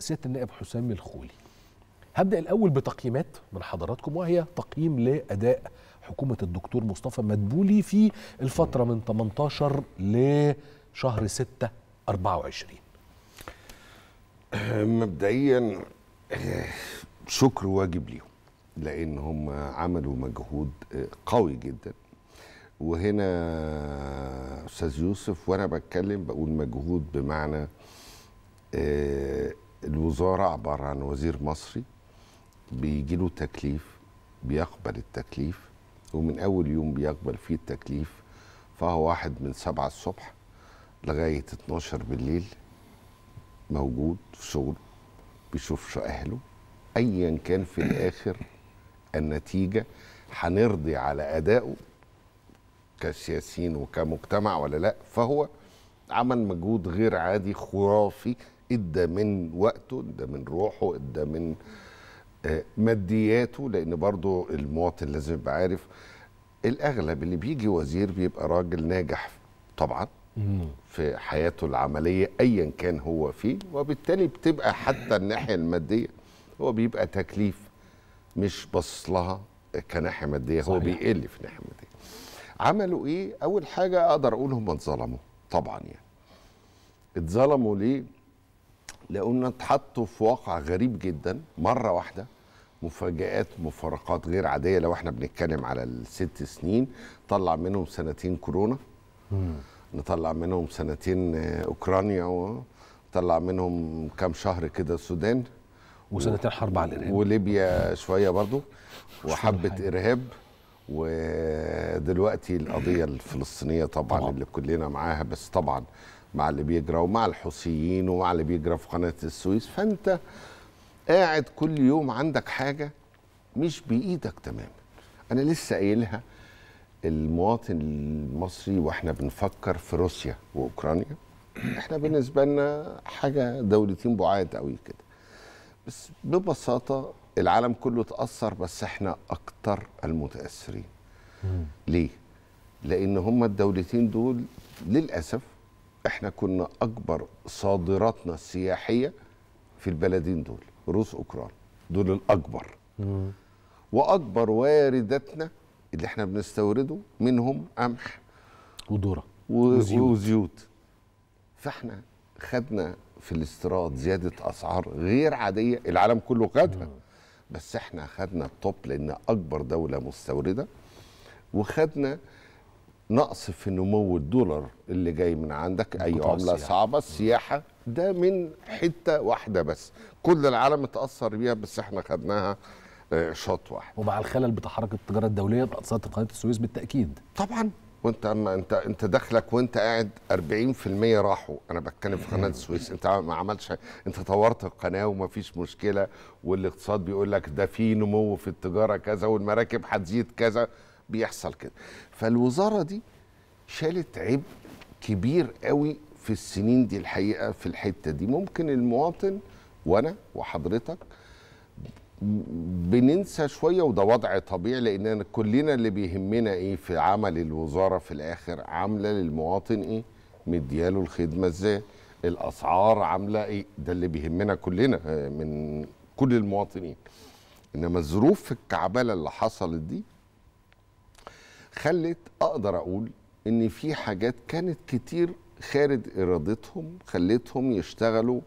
سياده النائب حسام الخولي هبدا الاول بتقييمات من حضراتكم وهي تقييم لاداء حكومه الدكتور مصطفى مدبولي في الفتره من 18 لشهر 6 24 مبدئيا آه، شكر واجب ليهم لان هم عملوا مجهود آه، قوي جدا وهنا آه، استاذ يوسف وانا بتكلم بقول مجهود بمعنى الوزاره عباره عن وزير مصري بيجي له تكليف بيقبل التكليف ومن اول يوم بيقبل فيه التكليف فهو واحد من سبعة الصبح لغاية 12 بالليل موجود في بيشوف بيشوفش أهله أيا كان في الآخر النتيجة هنرضي على أدائه كسياسيين وكمجتمع ولا لا فهو عمل مجهود غير عادي خرافي ادى من وقته ادى من روحه ادى من آه، مادياته لان برضه المواطن لازم يبقى عارف الاغلب اللي بيجي وزير بيبقى راجل ناجح طبعا في حياته العمليه ايا كان هو فيه وبالتالي بتبقى حتى الناحيه الماديه هو بيبقى تكليف مش بص لها كناحيه ماديه هو بيقل في ناحيه ماديه عملوا ايه اول حاجه اقدر اقول هم اتظلموا طبعا يعني اتظلموا ليه لأن اتحطوا في واقع غريب جدا مرة واحدة مفاجآت مفارقات غير عادية لو احنا بنتكلم على الست سنين طلع منهم سنتين كورونا نطلع منهم سنتين آه، أوكرانيا طلع منهم كام شهر كده السودان وسنتين حرب على الإرهاب وليبيا شوية برضو وحبة إرهاب ودلوقتي القضية الفلسطينية طبعا, طبعا اللي كلنا معاها بس طبعا مع اللي بيجرى ومع الحوثيين ومع اللي بيجرى في قناه السويس فانت قاعد كل يوم عندك حاجه مش بايدك تماما انا لسه قايلها المواطن المصري واحنا بنفكر في روسيا واوكرانيا احنا بالنسبه لنا حاجه دولتين بعاد قوي كده بس ببساطه العالم كله تأثر بس احنا اكتر المتاثرين ليه لان هما الدولتين دول للاسف احنا كنا اكبر صادراتنا السياحيه في البلدين دول روس اوكران دول الاكبر مم. واكبر وارداتنا اللي احنا بنستورده منهم قمح وذره وزيوت فاحنا خدنا في الاستيراد زياده اسعار غير عاديه العالم كله خدها بس احنا خدنا التوب لان اكبر دوله مستورده وخدنا نقص في نمو الدولار اللي جاي من عندك اي عمله السياحة. صعبه السياحه ده من حته واحده بس كل العالم اتاثر بيها بس احنا خدناها آه، شوط واحد ومع الخلل بتحرك التجاره الدوليه باقساط قناه السويس بالتاكيد طبعا وانت اما انت انت دخلك وانت قاعد 40% راحوا انا بتكلم في قناه السويس انت ما عملتش انت طورت القناه ومفيش مشكله والاقتصاد بيقول لك ده في نمو في التجاره كذا والمراكب هتزيد كذا بيحصل كده فالوزاره دي شالت عبء كبير قوي في السنين دي الحقيقه في الحته دي ممكن المواطن وانا وحضرتك بننسى شويه وده وضع طبيعي لان كلنا اللي بيهمنا ايه في عمل الوزاره في الاخر عامله للمواطن ايه مدياله الخدمه ازاي الاسعار عامله ايه ده اللي بيهمنا كلنا آه، من كل المواطنين انما الظروف الكعبله اللي حصلت دي خلت اقدر اقول ان في حاجات كانت كتير خارج ارادتهم خلتهم يشتغلوا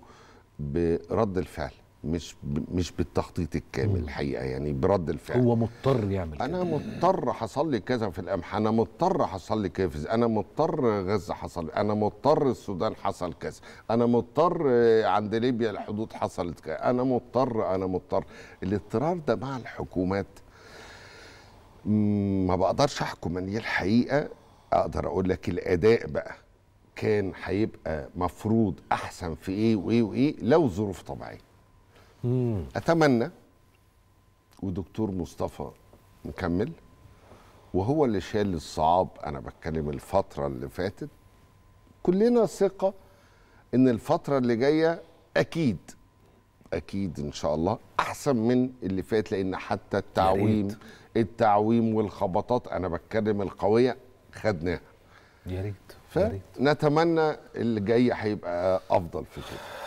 برد الفعل مش مش بالتخطيط الكامل الحقيقه يعني برد الفعل هو مضطر يعمل انا كده. مضطر حصل لي كذا في القمح انا مضطر حصل لي كافز انا مضطر غزه حصل انا مضطر السودان حصل كذا انا مضطر عند ليبيا الحدود حصلت كذا انا مضطر انا مضطر الاضطرار ده مع الحكومات ما بقدرش احكم ان هي الحقيقه اقدر اقول لك الاداء بقى كان هيبقى مفروض احسن في ايه وايه وايه لو ظروف طبيعيه مم. اتمنى ودكتور مصطفى مكمل وهو اللي شال الصعاب انا بتكلم الفتره اللي فاتت كلنا ثقه ان الفتره اللي جايه اكيد اكيد ان شاء الله احسن من اللي فات لان حتى التعويم التعويم والخبطات انا بتكلم القويه خدناها يا ريت نتمنى اللي جاي هيبقى افضل في كده